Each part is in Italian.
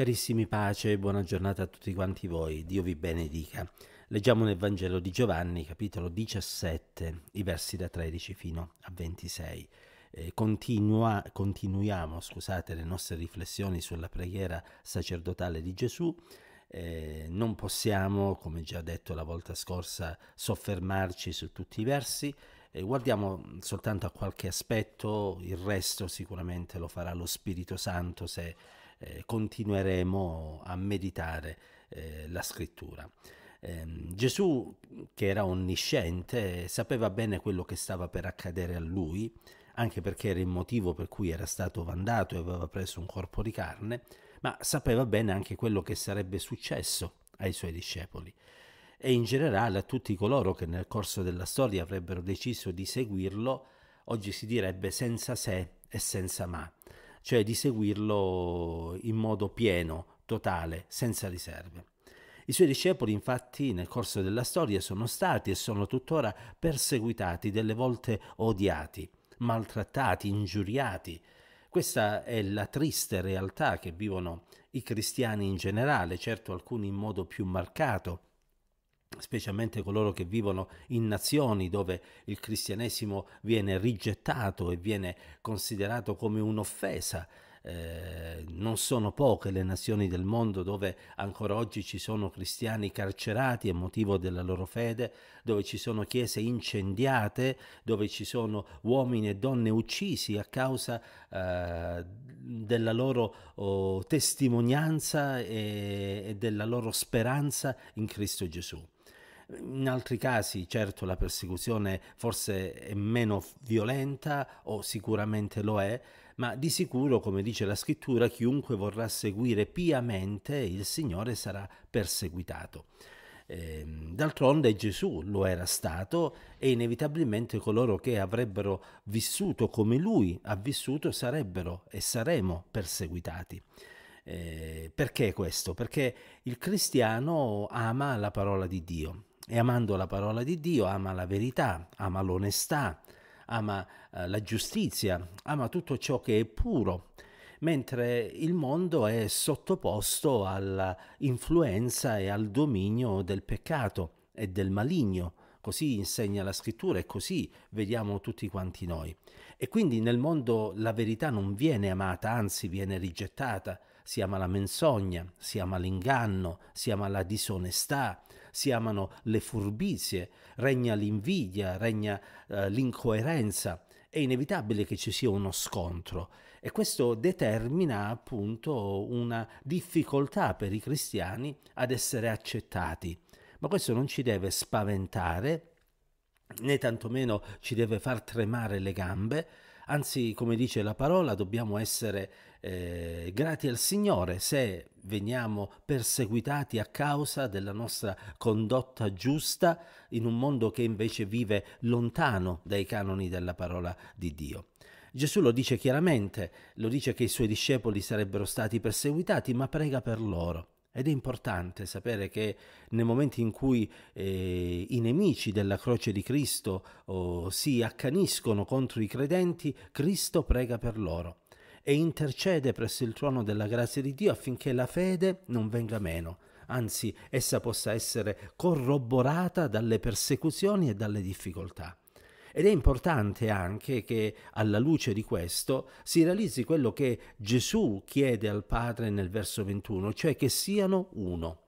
Carissimi pace e buona giornata a tutti quanti voi, Dio vi benedica. Leggiamo nel Vangelo di Giovanni, capitolo 17, i versi da 13 fino a 26. Eh, continua, continuiamo scusate, le nostre riflessioni sulla preghiera sacerdotale di Gesù. Eh, non possiamo, come già detto la volta scorsa, soffermarci su tutti i versi, eh, guardiamo soltanto a qualche aspetto, il resto sicuramente lo farà lo Spirito Santo se eh, continueremo a meditare eh, la scrittura. Ehm, Gesù, che era onnisciente, sapeva bene quello che stava per accadere a lui, anche perché era il motivo per cui era stato vandato e aveva preso un corpo di carne, ma sapeva bene anche quello che sarebbe successo ai suoi discepoli e in generale a tutti coloro che nel corso della storia avrebbero deciso di seguirlo, oggi si direbbe senza se e senza ma cioè di seguirlo in modo pieno, totale, senza riserve. I suoi discepoli infatti nel corso della storia sono stati e sono tuttora perseguitati, delle volte odiati, maltrattati, ingiuriati. Questa è la triste realtà che vivono i cristiani in generale, certo alcuni in modo più marcato, specialmente coloro che vivono in nazioni dove il cristianesimo viene rigettato e viene considerato come un'offesa. Eh, non sono poche le nazioni del mondo dove ancora oggi ci sono cristiani carcerati a motivo della loro fede, dove ci sono chiese incendiate, dove ci sono uomini e donne uccisi a causa eh, della loro oh, testimonianza e, e della loro speranza in Cristo Gesù. In altri casi, certo, la persecuzione forse è meno violenta o sicuramente lo è, ma di sicuro, come dice la scrittura, chiunque vorrà seguire piamente il Signore sarà perseguitato. Ehm, d'altronde Gesù lo era stato e inevitabilmente coloro che avrebbero vissuto come lui ha vissuto sarebbero e saremo perseguitati. Eh, perché questo? Perché il cristiano ama la parola di Dio, e amando la parola di Dio, ama la verità, ama l'onestà, ama eh, la giustizia, ama tutto ciò che è puro, mentre il mondo è sottoposto all'influenza e al dominio del peccato e del maligno. Così insegna la scrittura e così vediamo tutti quanti noi. E quindi nel mondo la verità non viene amata, anzi viene rigettata, si ama la menzogna, si ama l'inganno, si ama la disonestà, si amano le furbizie, regna l'invidia, regna eh, l'incoerenza. È inevitabile che ci sia uno scontro e questo determina appunto una difficoltà per i cristiani ad essere accettati. Ma questo non ci deve spaventare né tantomeno ci deve far tremare le gambe, Anzi, come dice la parola, dobbiamo essere eh, grati al Signore se veniamo perseguitati a causa della nostra condotta giusta in un mondo che invece vive lontano dai canoni della parola di Dio. Gesù lo dice chiaramente, lo dice che i suoi discepoli sarebbero stati perseguitati, ma prega per loro. Ed è importante sapere che nei momenti in cui eh, i nemici della croce di Cristo oh, si accaniscono contro i credenti, Cristo prega per loro e intercede presso il trono della grazia di Dio affinché la fede non venga meno, anzi essa possa essere corroborata dalle persecuzioni e dalle difficoltà. Ed è importante anche che alla luce di questo si realizzi quello che Gesù chiede al Padre nel verso 21, cioè che siano uno.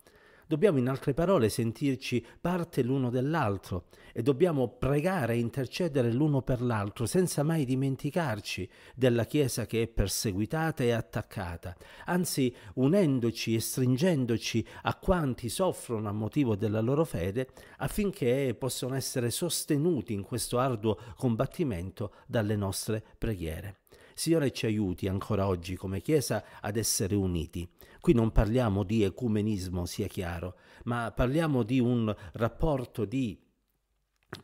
Dobbiamo in altre parole sentirci parte l'uno dell'altro e dobbiamo pregare e intercedere l'uno per l'altro senza mai dimenticarci della Chiesa che è perseguitata e attaccata, anzi unendoci e stringendoci a quanti soffrono a motivo della loro fede affinché possano essere sostenuti in questo arduo combattimento dalle nostre preghiere. Signore ci aiuti ancora oggi come Chiesa ad essere uniti. Qui non parliamo di ecumenismo, sia chiaro, ma parliamo di un rapporto di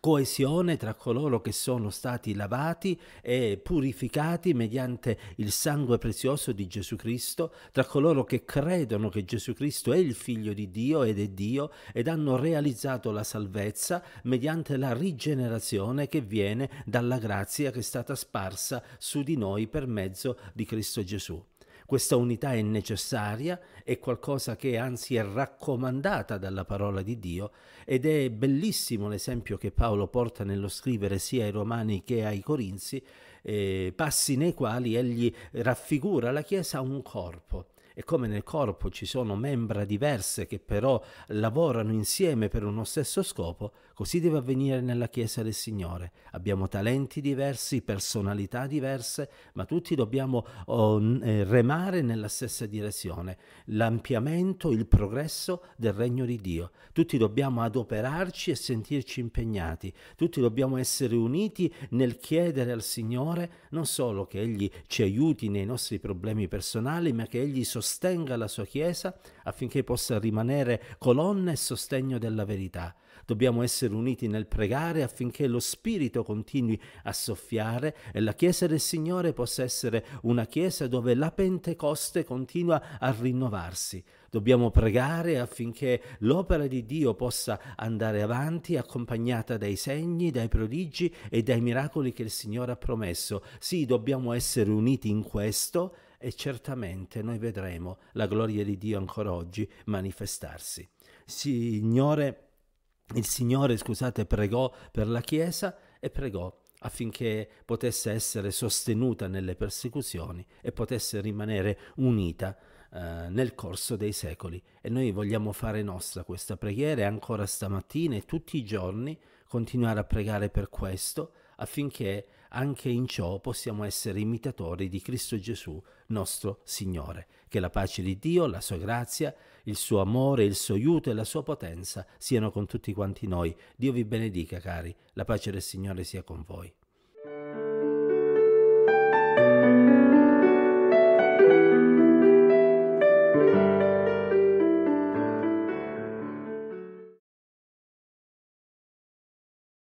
coesione tra coloro che sono stati lavati e purificati mediante il sangue prezioso di Gesù Cristo, tra coloro che credono che Gesù Cristo è il figlio di Dio ed è Dio ed hanno realizzato la salvezza mediante la rigenerazione che viene dalla grazia che è stata sparsa su di noi per mezzo di Cristo Gesù. Questa unità è necessaria, è qualcosa che anzi è raccomandata dalla parola di Dio ed è bellissimo l'esempio che Paolo porta nello scrivere sia ai Romani che ai Corinzi, eh, passi nei quali egli raffigura la Chiesa un corpo e come nel corpo ci sono membra diverse che però lavorano insieme per uno stesso scopo, così deve avvenire nella Chiesa del Signore. Abbiamo talenti diversi, personalità diverse, ma tutti dobbiamo oh, eh, remare nella stessa direzione, l'ampliamento, il progresso del regno di Dio. Tutti dobbiamo adoperarci e sentirci impegnati, tutti dobbiamo essere uniti nel chiedere al Signore non solo che Egli ci aiuti nei nostri problemi personali, ma che Egli sostenga sostenga la sua Chiesa affinché possa rimanere colonna e sostegno della verità. Dobbiamo essere uniti nel pregare affinché lo Spirito continui a soffiare e la Chiesa del Signore possa essere una Chiesa dove la Pentecoste continua a rinnovarsi. Dobbiamo pregare affinché l'opera di Dio possa andare avanti accompagnata dai segni, dai prodigi e dai miracoli che il Signore ha promesso. Sì, dobbiamo essere uniti in questo e certamente noi vedremo la gloria di Dio ancora oggi manifestarsi. Signore, il Signore, scusate, pregò per la Chiesa e pregò affinché potesse essere sostenuta nelle persecuzioni e potesse rimanere unita eh, nel corso dei secoli. E noi vogliamo fare nostra questa preghiera e ancora stamattina e tutti i giorni continuare a pregare per questo affinché anche in ciò possiamo essere imitatori di Cristo Gesù, nostro Signore. Che la pace di Dio, la sua grazia, il suo amore, il suo aiuto e la sua potenza siano con tutti quanti noi. Dio vi benedica, cari. La pace del Signore sia con voi.